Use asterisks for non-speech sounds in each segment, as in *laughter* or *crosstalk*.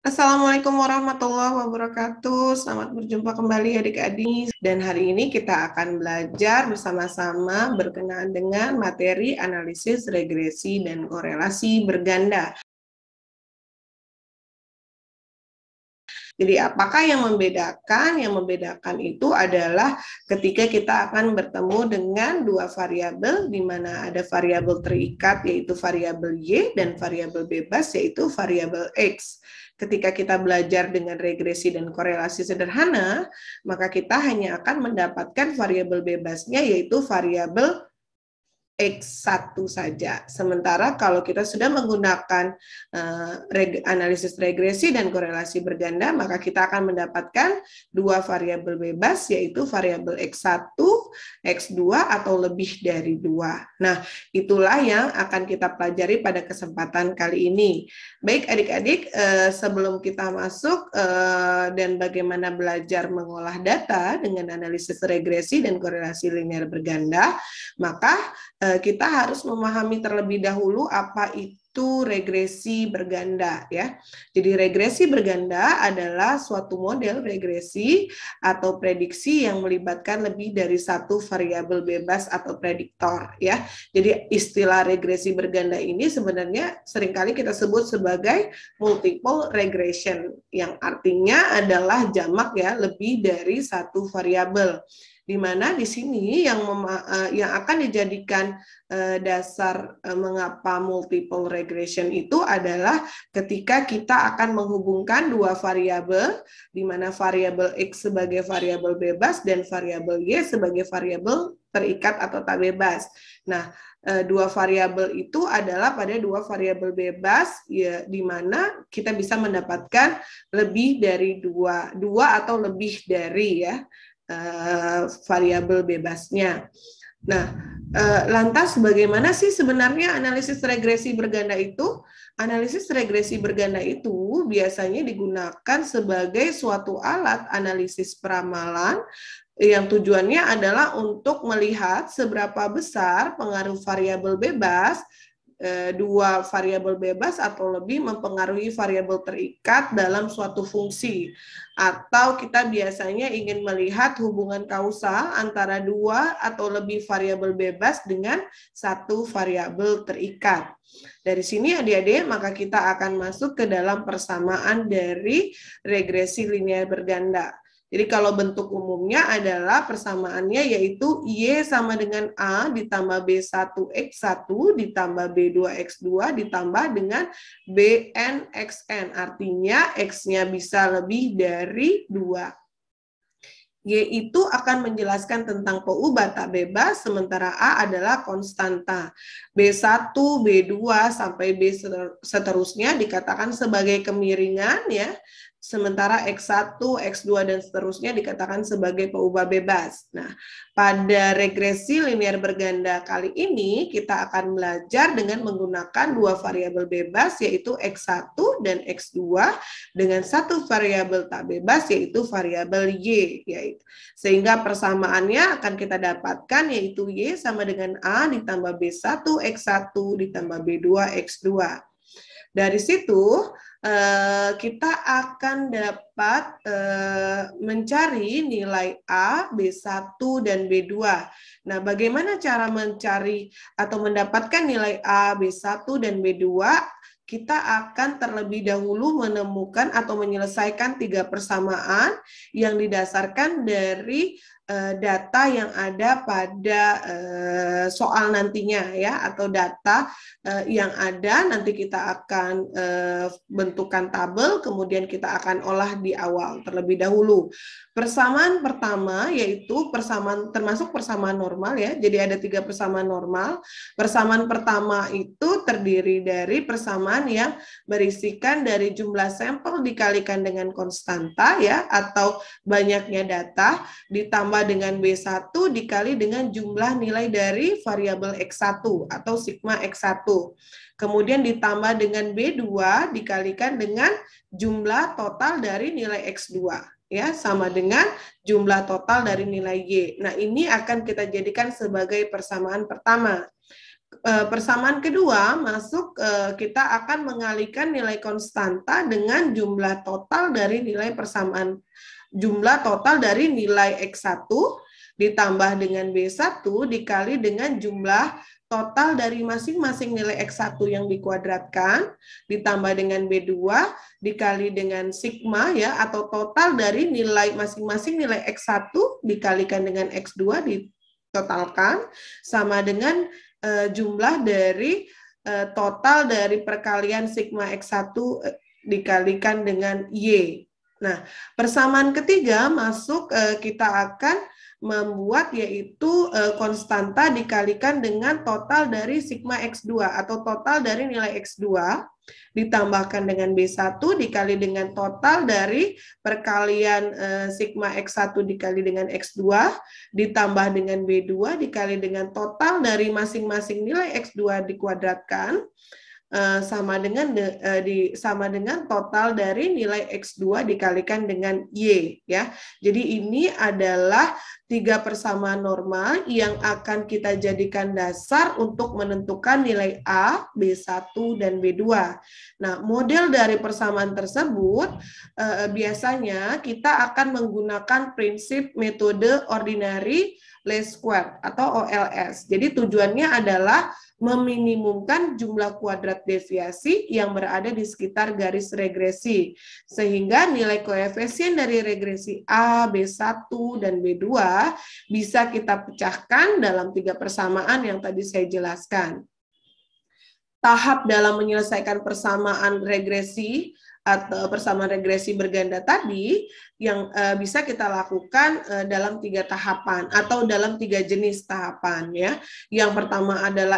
Assalamualaikum warahmatullahi wabarakatuh. Selamat berjumpa kembali adik-adik. Dan hari ini kita akan belajar bersama-sama berkenaan dengan materi analisis regresi dan korelasi berganda. Jadi apakah yang membedakan? Yang membedakan itu adalah ketika kita akan bertemu dengan dua variabel di mana ada variabel terikat yaitu variabel y dan variabel bebas yaitu variabel x ketika kita belajar dengan regresi dan korelasi sederhana, maka kita hanya akan mendapatkan variabel bebasnya yaitu variabel X1 saja. Sementara kalau kita sudah menggunakan uh, reg analisis regresi dan korelasi berganda, maka kita akan mendapatkan dua variabel bebas, yaitu variabel X1, X2, atau lebih dari dua. Nah, itulah yang akan kita pelajari pada kesempatan kali ini. Baik adik-adik, uh, sebelum kita masuk uh, dan bagaimana belajar mengolah data dengan analisis regresi dan korelasi linear berganda, maka uh, Eh, kita harus memahami terlebih dahulu apa itu regresi berganda ya. Jadi regresi berganda adalah suatu model regresi atau prediksi yang melibatkan lebih dari satu variabel bebas atau prediktor ya. Jadi istilah regresi berganda ini sebenarnya seringkali kita sebut sebagai multiple regression yang artinya adalah jamak ya lebih dari satu variabel di mana di sini yang eh, yang akan dijadikan eh, dasar eh, mengapa multiple regression itu adalah ketika kita akan menghubungkan dua variabel di mana variabel x sebagai variabel bebas dan variabel y sebagai variabel terikat atau tak bebas. Nah, dua variabel itu adalah pada dua variabel bebas ya di mana kita bisa mendapatkan lebih dari dua dua atau lebih dari ya Eh, variabel bebasnya. Nah, eh, lantas bagaimana sih sebenarnya analisis regresi berganda itu? Analisis regresi berganda itu biasanya digunakan sebagai suatu alat analisis peramalan yang tujuannya adalah untuk melihat seberapa besar pengaruh variabel bebas Eh, dua variabel bebas atau lebih mempengaruhi variabel terikat dalam suatu fungsi atau kita biasanya ingin melihat hubungan kausa antara dua atau lebih variabel bebas dengan satu variabel terikat. Dari sini adik-adik maka kita akan masuk ke dalam persamaan dari regresi linear berganda. Jadi kalau bentuk umumnya adalah persamaannya yaitu Y sama dengan A ditambah B1X1 ditambah B2X2 ditambah dengan BNXN. Artinya X-nya bisa lebih dari 2. Y itu akan menjelaskan tentang PU batak bebas, sementara A adalah konstanta. B1, B2, sampai B seterusnya dikatakan sebagai kemiringan ya sementara X1, X2, dan seterusnya dikatakan sebagai peubah bebas. Nah, pada regresi linear berganda kali ini, kita akan belajar dengan menggunakan dua variabel bebas, yaitu X1 dan X2, dengan satu variabel tak bebas, yaitu variabel Y. Yaitu. Sehingga persamaannya akan kita dapatkan, yaitu Y sama dengan A ditambah B1, X1 ditambah B2, X2. Dari situ, Eh, kita akan dapat eh, mencari nilai A, B1, dan B2. Nah, bagaimana cara mencari atau mendapatkan nilai A, B1, dan B2? Kita akan terlebih dahulu menemukan atau menyelesaikan tiga persamaan yang didasarkan dari Eh, data yang ada pada eh, soal nantinya ya atau data eh, yang ada nanti kita akan bentukkan tabel kemudian kita akan olah di awal terlebih dahulu persamaan pertama yaitu persamaan termasuk persamaan normal ya jadi ada tiga persamaan normal persamaan pertama itu terdiri dari persamaan yang berisikan dari jumlah sampel dikalikan dengan konstanta ya atau banyaknya data ditambah dengan B1 dikali dengan jumlah nilai dari variabel X1 atau sigma X1. Kemudian ditambah dengan B2 dikalikan dengan jumlah total dari nilai X2 ya sama dengan jumlah total dari nilai Y. Nah, ini akan kita jadikan sebagai persamaan pertama e, persamaan kedua masuk e, kita akan mengalihkan nilai konstanta dengan jumlah total dari nilai persamaan jumlah total dari nilai X1 ditambah dengan B1 dikali dengan jumlah total dari masing-masing nilai X1 yang dikuadratkan ditambah dengan B2 dikali dengan sigma ya atau total dari nilai masing-masing nilai X1 dikalikan dengan X2 ditotalkan sama dengan e, jumlah dari e, total dari perkalian sigma X1 eh, dikalikan dengan Y Nah, persamaan ketiga masuk eh, kita akan membuat yaitu eh, konstanta dikalikan dengan total dari sigma X2 atau total dari nilai X2 ditambahkan dengan B1 dikali dengan total dari perkalian eh, sigma X1 dikali dengan X2 ditambah dengan B2 dikali dengan total dari masing-masing nilai X2 dikuadratkan Eh, sama dengan de, uh, di sama dengan total dari nilai X2 dikalikan dengan Y ya. Jadi ini adalah tiga persamaan norma yang akan kita jadikan dasar untuk menentukan nilai A, B1, dan B2. Nah, model dari persamaan tersebut eh, biasanya kita akan menggunakan prinsip metode ordinary least square atau OLS. Jadi tujuannya adalah meminimumkan jumlah kuadrat deviasi yang berada di sekitar garis regresi. Sehingga nilai koefisien dari regresi A, B1, dan B2 adalah bisa kita pecahkan dalam tiga persamaan yang tadi saya jelaskan. Tahap dalam menyelesaikan persamaan regresi atau persamaan regresi berganda tadi yang uh, bisa kita lakukan uh, dalam tiga tahapan atau dalam tiga jenis tahapan ya. Yang pertama adalah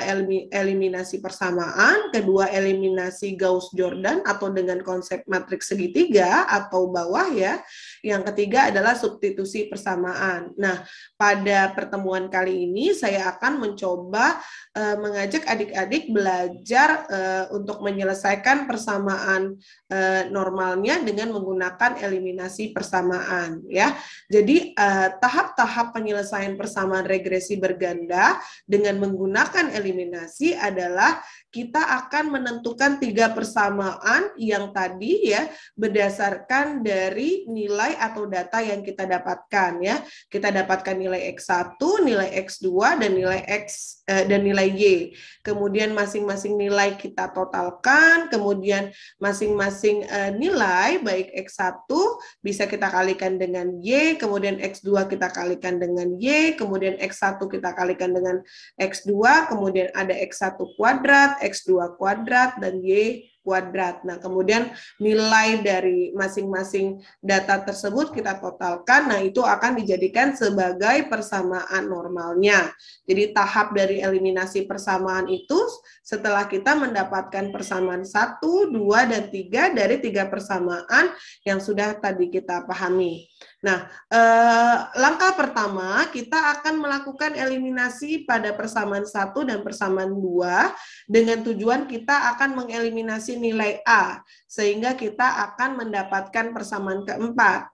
eliminasi persamaan, kedua eliminasi Gauss-Jordan atau dengan konsep matriks segitiga atau bawah ya. Yang ketiga adalah substitusi persamaan. Nah, pada pertemuan kali ini saya akan mencoba uh, mengajak adik-adik belajar uh, untuk menyelesaikan persamaan uh, normalnya dengan menggunakan eliminasi persamaan persamaan ya. Jadi eh, tahap-tahap uh, penyelesaian persamaan regresi berganda dengan menggunakan eliminasi adalah kita akan menentukan tiga persamaan yang tadi ya berdasarkan dari nilai atau data yang kita dapatkan ya. Kita dapatkan nilai X1, nilai X2 dan nilai X uh, dan nilai Y. Kemudian masing-masing nilai kita totalkan, kemudian masing-masing uh, nilai baik X1 bisa kita kita kalikan dengan Y, kemudian X2 kita kalikan dengan Y, kemudian X1 kita kalikan dengan X2, kemudian ada X1 kuadrat, X2 kuadrat, dan Y kuadrat. Nah, kemudian nilai dari masing-masing data tersebut kita totalkan. Nah, itu akan dijadikan sebagai persamaan normalnya. Jadi tahap dari eliminasi persamaan itu setelah kita mendapatkan persamaan 1, 2, dan 3 dari tiga persamaan yang sudah tadi kita pahami. Nah, eh, langkah pertama kita akan melakukan eliminasi pada persamaan satu dan persamaan dua dengan tujuan kita akan mengeliminasi nilai A sehingga kita akan mendapatkan persamaan keempat.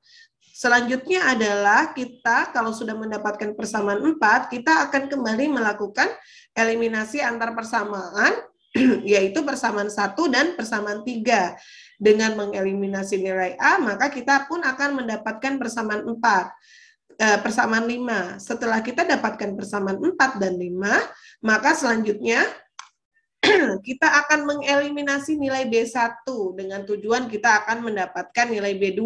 Selanjutnya adalah kita kalau sudah mendapatkan persamaan empat kita akan kembali melakukan eliminasi antar persamaan, *clears throat* yaitu persamaan satu dan persamaan tiga. Dengan mengeliminasi nilai A, maka kita pun akan mendapatkan persamaan 4, eh, persamaan 5. Setelah kita dapatkan persamaan 4 dan 5, maka selanjutnya *clears throat* kita akan mengeliminasi nilai B1 dengan tujuan kita akan mendapatkan nilai B2.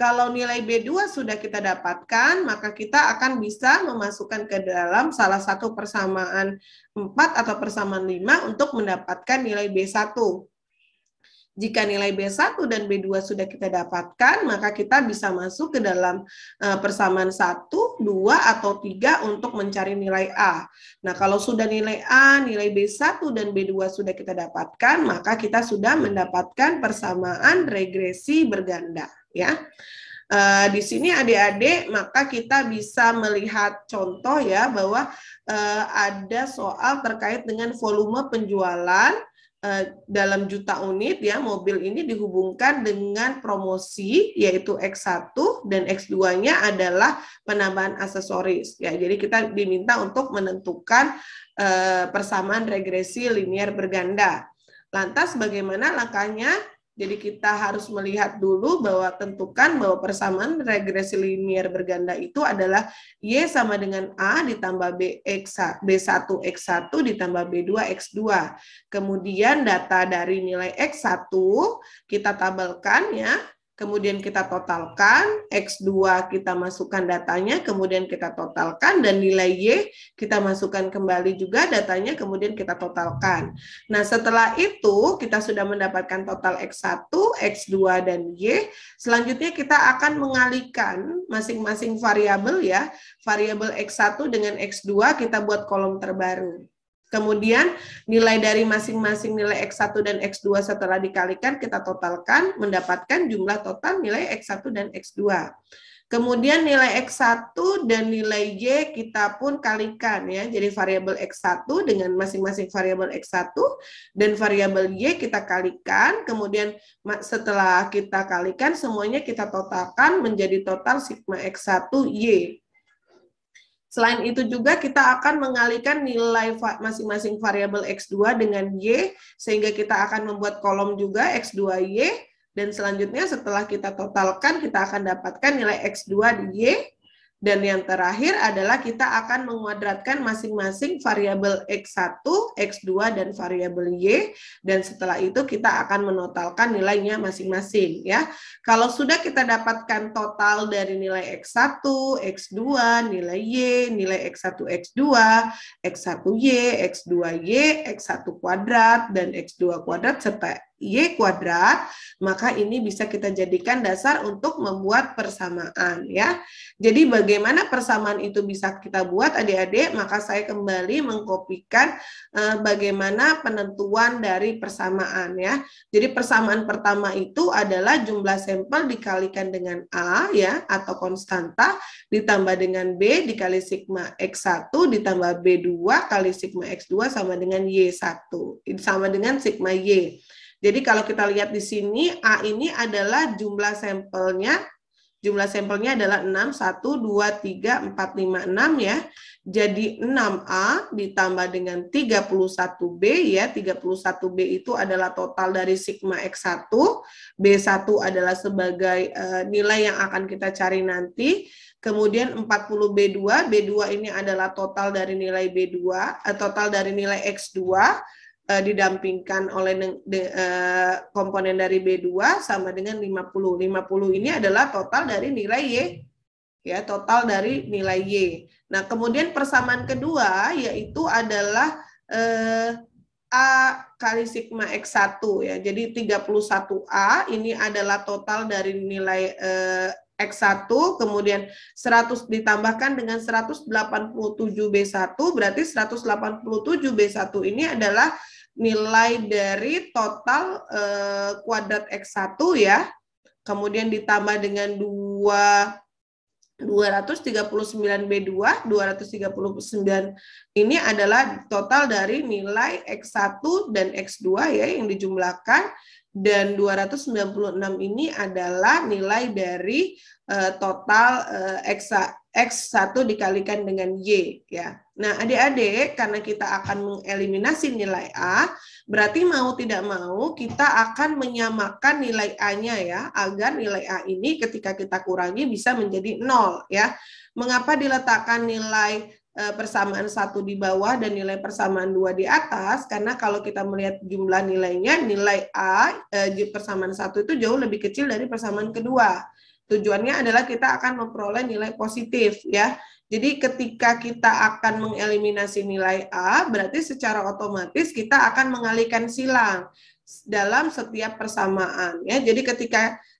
Kalau nilai B2 sudah kita dapatkan, maka kita akan bisa memasukkan ke dalam salah satu persamaan 4 atau persamaan 5 untuk mendapatkan nilai B1. Jika nilai B1 dan B2 sudah kita dapatkan, maka kita bisa masuk ke dalam eh, persamaan 1, 2, atau 3 untuk mencari nilai A. Nah, kalau sudah nilai A, nilai B1 dan B2 sudah kita dapatkan, maka kita sudah mendapatkan persamaan regresi berganda. ya. Eh, di sini adik-adik maka kita bisa melihat contoh ya bahwa eh, ada soal terkait dengan volume penjualan Eh, dalam juta unit ya mobil ini dihubungkan dengan promosi yaitu X1 dan X2-nya adalah penambahan aksesoris ya jadi kita diminta untuk menentukan eh, persamaan regresi linear berganda lantas bagaimana langkahnya jadi kita harus melihat dulu bahwa tentukan bahwa persamaan regresi linier berganda itu adalah Y sama dengan A ditambah b BX, B1X1 ditambah B2X2. Kemudian data dari nilai X1 kita tabelkan ya kemudian kita totalkan, X2 kita masukkan datanya, kemudian kita totalkan, dan nilai Y kita masukkan kembali juga datanya, kemudian kita totalkan. Nah, setelah itu kita sudah mendapatkan total X1, X2, dan Y. Selanjutnya kita akan mengalihkan masing-masing variabel ya, variabel X1 dengan X2 kita buat kolom terbaru. Kemudian nilai dari masing-masing nilai X1 dan X2 setelah dikalikan kita totalkan mendapatkan jumlah total nilai X1 dan X2. Kemudian nilai X1 dan nilai Y kita pun kalikan ya. Jadi variabel X1 dengan masing-masing variabel X1 dan variabel Y kita kalikan. Kemudian setelah kita kalikan semuanya kita totalkan menjadi total sigma X1 Y. Selain itu juga kita akan mengalihkan nilai masing-masing variabel X2 dengan Y, sehingga kita akan membuat kolom juga X2Y, dan selanjutnya setelah kita totalkan, kita akan dapatkan nilai X2 di Y, dan yang terakhir adalah kita akan mengkuadratkan masing-masing variabel X1, X2, dan variabel Y. Dan setelah itu kita akan menotalkan nilainya masing-masing. ya. Kalau sudah kita dapatkan total dari nilai X1, X2, nilai Y, nilai X1, X2, X1Y, X2Y, X1 kuadrat, dan X2 kuadrat, serta y kuadrat, maka ini bisa kita jadikan dasar untuk membuat persamaan ya. Jadi bagaimana persamaan itu bisa kita buat adik-adik, maka saya kembali mengkopikan eh, bagaimana penentuan dari persamaan ya. Jadi persamaan pertama itu adalah jumlah sampel dikalikan dengan A ya atau konstanta ditambah dengan B dikali sigma X1 ditambah B2 kali sigma X2 sama dengan Y1 sama dengan sigma Y. Jadi kalau kita lihat di sini A ini adalah jumlah sampelnya. Jumlah sampelnya adalah 6 1 2 3 4 5 6 ya. Jadi 6A ditambah dengan 31B ya. 31B itu adalah total dari sigma X1. B1 adalah sebagai uh, nilai yang akan kita cari nanti. Kemudian 40B2, B2 ini adalah total dari nilai B2, uh, eh, total dari nilai X2 uh, didampingkan oleh de, de, uh, komponen dari B2 sama dengan 50. 50 ini adalah total dari nilai Y ya, total dari nilai Y. Nah, kemudian persamaan kedua yaitu adalah eh, A kali sigma X1 ya. Jadi 31A ini adalah total dari nilai eh, X1, kemudian 100 ditambahkan dengan 187B1, berarti 187B1 ini adalah nilai dari total eh, kuadrat X1 ya, kemudian ditambah dengan 2 239B2, 239 ini adalah total dari nilai X1 dan X2 ya yang dijumlahkan dan 296 ini adalah nilai dari uh, total uh, X, X1 dikalikan dengan Y ya. Nah, adik-adik, karena kita akan mengeliminasi nilai A, berarti mau tidak mau kita akan menyamakan nilai A-nya ya, agar nilai A ini ketika kita kurangi bisa menjadi nol ya. Mengapa diletakkan nilai e, persamaan satu di bawah dan nilai persamaan dua di atas karena kalau kita melihat jumlah nilainya nilai a e, persamaan satu itu jauh lebih kecil dari persamaan kedua Tujuannya adalah kita akan memperoleh nilai positif ya. Jadi ketika kita akan mengeliminasi nilai A, berarti secara otomatis kita akan mengalihkan silang dalam setiap persamaan ya. Jadi ketika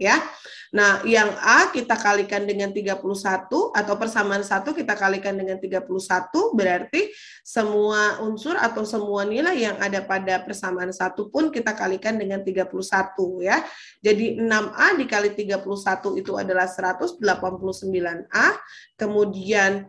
ya. Nah, yang A kita kalikan dengan 31 atau persamaan satu kita kalikan dengan 31 berarti semua unsur atau semua nilai yang ada pada persamaan satu pun kita kalikan dengan 31 ya. Jadi 6A dikali 31 itu adalah 189A. Kemudian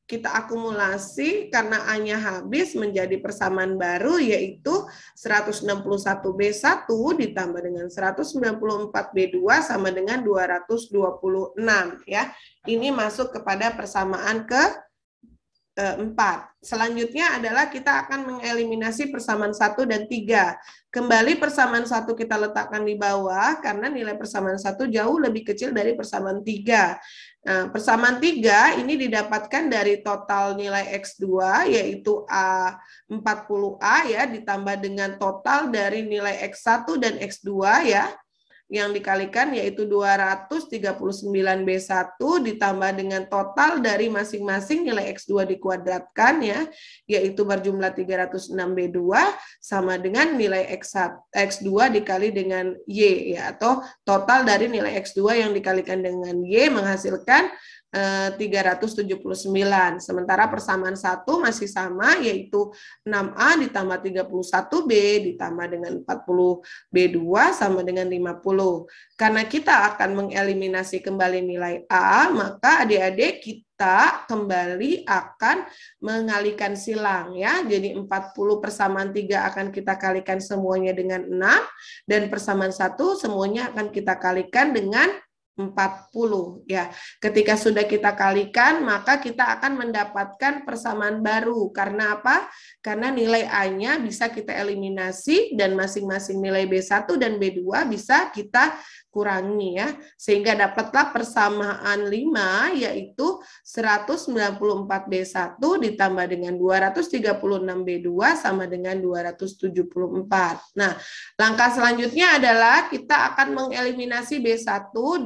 kita akumulasi karena A-nya habis menjadi persamaan baru yaitu 161B1 ditambah dengan 194B2 sama dengan 226 ya. Ini masuk kepada persamaan ke 4. Selanjutnya adalah kita akan mengeliminasi persamaan 1 dan 3. Kembali persamaan 1 kita letakkan di bawah karena nilai persamaan 1 jauh lebih kecil dari persamaan 3. Nah, persamaan 3 ini didapatkan dari total nilai X2 yaitu A40A ya ditambah dengan total dari nilai X1 dan X2 ya yang dikalikan yaitu 239 B1 ditambah dengan total dari masing-masing nilai X2 dikuadratkan ya, yaitu berjumlah 306 B2 sama dengan nilai X1, X2 dikali dengan Y ya, atau total dari nilai X2 yang dikalikan dengan Y menghasilkan 379. Sementara persamaan satu masih sama yaitu 6A ditambah 31B ditambah dengan 40B2 sama dengan 50. Karena kita akan mengeliminasi kembali nilai A, maka adik-adik kita kembali akan mengalikan silang ya. Jadi 40 persamaan 3 akan kita kalikan semuanya dengan 6 dan persamaan satu semuanya akan kita kalikan dengan 40 ya. Ketika sudah kita kalikan, maka kita akan mendapatkan persamaan baru. Karena apa? Karena nilai A-nya bisa kita eliminasi dan masing-masing nilai B1 dan B2 bisa kita kurangi ya sehingga dapatlah persamaan 5 yaitu 194B1 ditambah dengan 236B2 sama dengan 274. Nah, langkah selanjutnya adalah kita akan mengeliminasi B1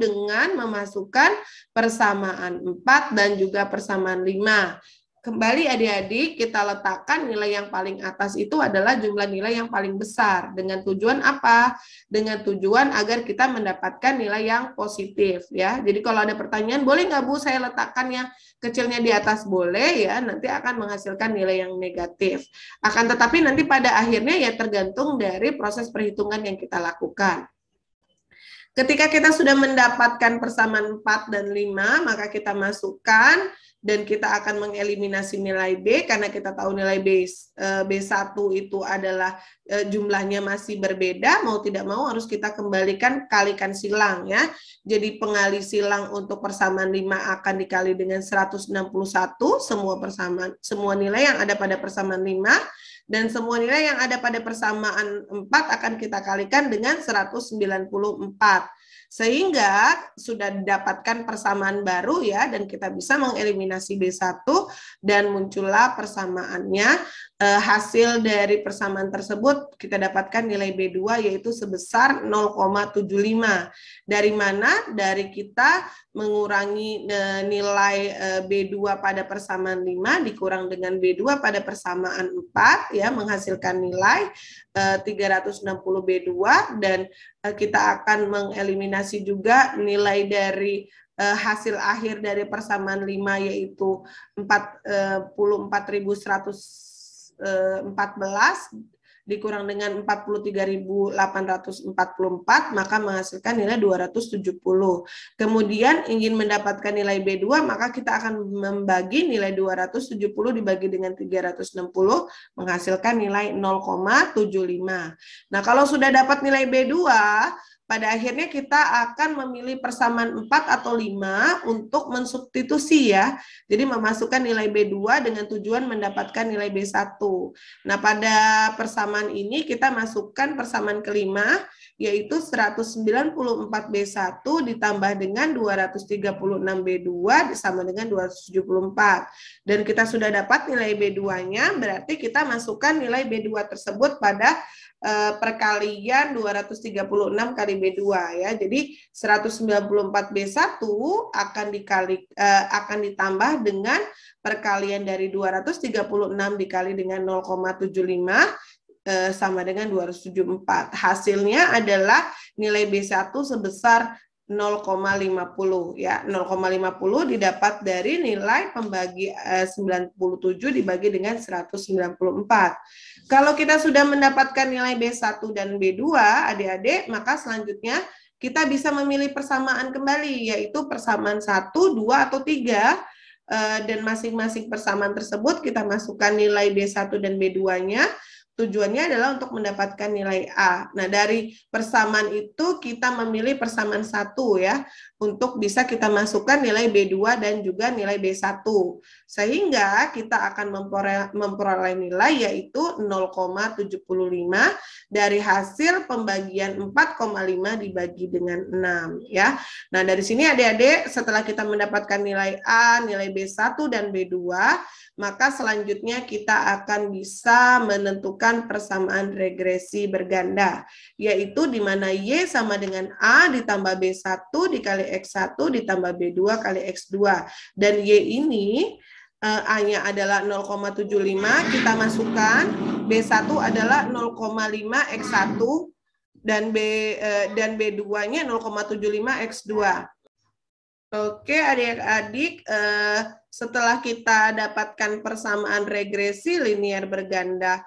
dengan memasukkan persamaan 4 dan juga persamaan 5 kembali adik-adik kita letakkan nilai yang paling atas itu adalah jumlah nilai yang paling besar. Dengan tujuan apa? Dengan tujuan agar kita mendapatkan nilai yang positif ya. Jadi kalau ada pertanyaan, boleh nggak Bu saya letakkan yang kecilnya di atas? Boleh ya, nanti akan menghasilkan nilai yang negatif. Akan tetapi nanti pada akhirnya ya tergantung dari proses perhitungan yang kita lakukan. Ketika kita sudah mendapatkan persamaan 4 dan 5, maka kita masukkan dan kita akan mengeliminasi nilai B karena kita tahu nilai B eh, B1 itu adalah eh, jumlahnya masih berbeda mau tidak mau harus kita kembalikan kalikan silang ya. Jadi pengali silang untuk persamaan 5 akan dikali dengan 161 semua persamaan semua nilai yang ada pada persamaan 5 dan semua nilai yang ada pada persamaan 4 akan kita kalikan dengan 194. Sehingga sudah didapatkan persamaan baru ya dan kita bisa mengeliminasi B1 dan muncullah persamaannya Eh, hasil dari persamaan tersebut kita dapatkan nilai B2 yaitu sebesar 0,75. Dari mana? Dari kita mengurangi eh, nilai eh, B2 pada persamaan 5 dikurang dengan B2 pada persamaan 4 ya menghasilkan nilai 360 B2 dan kita akan mengeliminasi juga nilai dari hasil akhir dari persamaan 5 yaitu 44.100 14 eh, dikurang dengan 43.844 maka menghasilkan nilai 270. Kemudian ingin mendapatkan nilai B2 maka kita akan membagi nilai 270 dibagi dengan 360 menghasilkan nilai 0,75. Nah, kalau sudah dapat nilai B2 pada akhirnya kita akan memilih persamaan 4 atau 5 untuk mensubstitusi ya. Jadi memasukkan nilai B2 dengan tujuan mendapatkan nilai B1. Nah, pada persamaan ini kita masukkan persamaan kelima yaitu 194 B1 ditambah dengan 236 B2 sama dengan 274. Dan kita sudah dapat nilai B2-nya, berarti kita masukkan nilai B2 tersebut pada Eh, perkalian 236 kali B2 ya. Jadi 194 B1 akan dikali uh, akan ditambah dengan perkalian dari 236 dikali dengan 0,75 eh, sama dengan 274. Hasilnya adalah nilai B1 sebesar 0,50 ya 0,50 didapat dari nilai pembagi eh, 97 dibagi dengan 194. Kalau kita sudah mendapatkan nilai B1 dan B2 adik-adik maka selanjutnya kita bisa memilih persamaan kembali yaitu persamaan 1, 2 atau 3 eh, dan masing-masing persamaan tersebut kita masukkan nilai B1 dan B2-nya tujuannya adalah untuk mendapatkan nilai A. Nah, dari persamaan itu kita memilih persamaan satu ya untuk bisa kita masukkan nilai B2 dan juga nilai B1. Sehingga kita akan memperoleh, nilai yaitu 0,75 dari hasil pembagian 4,5 dibagi dengan 6 ya. Nah, dari sini Adik-adik setelah kita mendapatkan nilai A, nilai B1 dan B2, maka selanjutnya kita akan bisa menentukan persamaan regresi berganda yaitu di mana Y sama dengan A ditambah B1 dikali X1 ditambah B2 kali X2. Dan Y ini eh, A-nya adalah 0,75, kita masukkan B1 adalah 0,5 X1 dan B eh, dan B2-nya 0,75 X2. Oke, adik-adik, eh, setelah kita dapatkan persamaan regresi linear berganda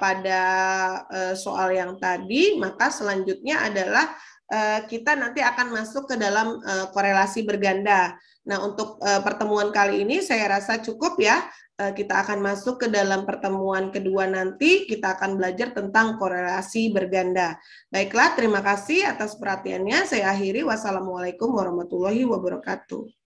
pada soal yang tadi, maka selanjutnya adalah Eh, kita nanti akan masuk ke dalam eh, korelasi berganda. Nah, untuk eh, pertemuan kali ini saya rasa cukup ya. Kita akan masuk ke dalam pertemuan kedua nanti, kita akan belajar tentang korelasi berganda. Baiklah, terima kasih atas perhatiannya. Saya akhiri. Wassalamualaikum warahmatullahi wabarakatuh.